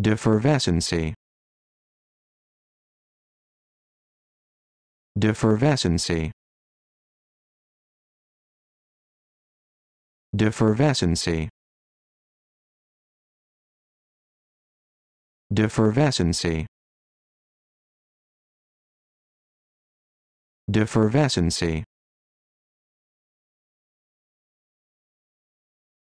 Defervescency. Defervescency. Defervescency. Defervescency. Defervescency.